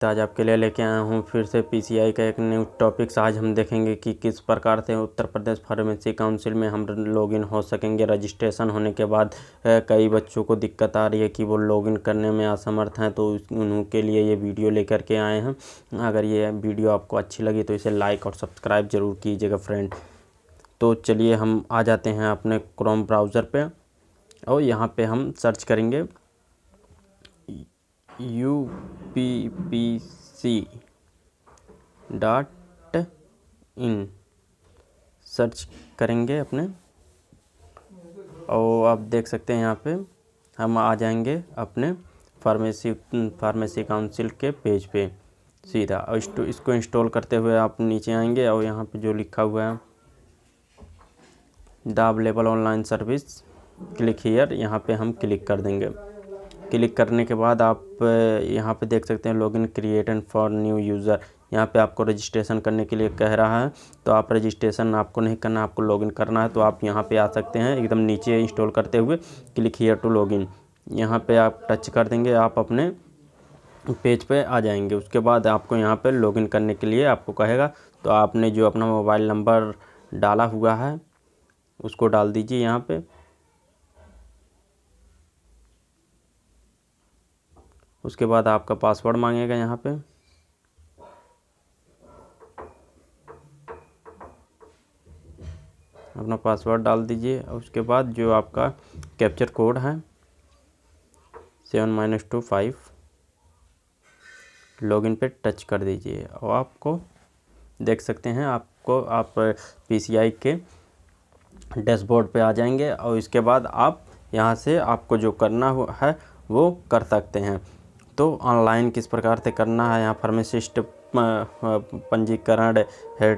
तो आज आपके लिए लेके आया हूँ फिर से पीसीआई का एक न्यू टॉपिक्स आज हम देखेंगे कि किस प्रकार से उत्तर प्रदेश फार्मेसी काउंसिल में हम लॉग हो सकेंगे रजिस्ट्रेशन होने के बाद कई बच्चों को दिक्कत आ रही है कि वो लॉग इन करने में असमर्थ हैं तो उनके लिए ये वीडियो लेकर के आए हैं अगर ये वीडियो आपको अच्छी लगी तो इसे लाइक और सब्सक्राइब ज़रूर कीजिएगा फ्रेंड तो चलिए हम आ जाते हैं अपने क्रोम ब्राउज़र पर और यहाँ पर हम सर्च करेंगे U P P C dot in search करेंगे अपने और आप देख सकते हैं यहाँ पे हम आ जाएंगे अपने फार्मेसी फार्मेसी काउंसिल के पेज पे सीधा और इस्टो, तो इसको इंस्टॉल करते हुए आप नीचे आएंगे और यहाँ पे जो लिखा हुआ है the available online service click here यहाँ पे हम क्लिक कर देंगे क्लिक करने के बाद आप यहाँ पे देख सकते हैं login create and for new user यहाँ पे आपको रजिस्ट्रेशन करने के लिए कह रहा है तो आप रजिस्ट्रेशन आपको नहीं करना आपको लॉगिन करना है तो आप यहाँ पे आ सकते हैं एकदम नीचे इंस्टॉल करते हुए क्लिक हियर टू लॉगिन यहाँ पे आप टच कर देंगे आप अपने पेज पे आ जाएंगे उसके बाद आपको यहाँ पे लॉगिन करने के लिए आपको कहेगा तो आपने जो अपना मोबाइल नंबर डाला हुआ है उसको डाल दीजिए यहाँ पर उसके बाद आपका पासवर्ड मांगेगा यहाँ पे अपना पासवर्ड डाल दीजिए उसके बाद जो आपका कैप्चर कोड है seven minus two five login पे टच कर दीजिए और आपको देख सकते हैं आपको आप पीसीआई के डैशबोर्ड पे आ जाएंगे और इसके बाद आप यहाँ से आपको जो करना है वो कर सकते हैं तो ऑनलाइन किस प्रकार से करना है यहाँ फार्मासिस्ट पंजीकरण है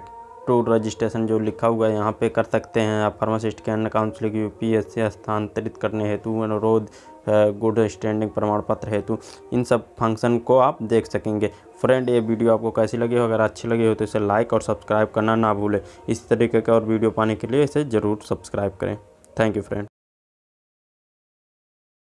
टू रजिस्ट्रेशन जो लिखा हुआ है यहाँ पे कर सकते हैं आप फार्मासिस्ट के अन्य काउंसिल यू पी एस से स्थानांतरित करने हेतु अनुरोध गुड स्टैंडिंग प्रमाण पत्र हेतु इन सब फंक्शन को आप देख सकेंगे फ्रेंड ये वीडियो आपको कैसी लगी हो अगर अच्छी लगी हो तो इसे लाइक और सब्सक्राइब करना ना भूलें इस तरीके का और वीडियो पाने के लिए इसे ज़रूर सब्सक्राइब करें थैंक यू फ्रेंड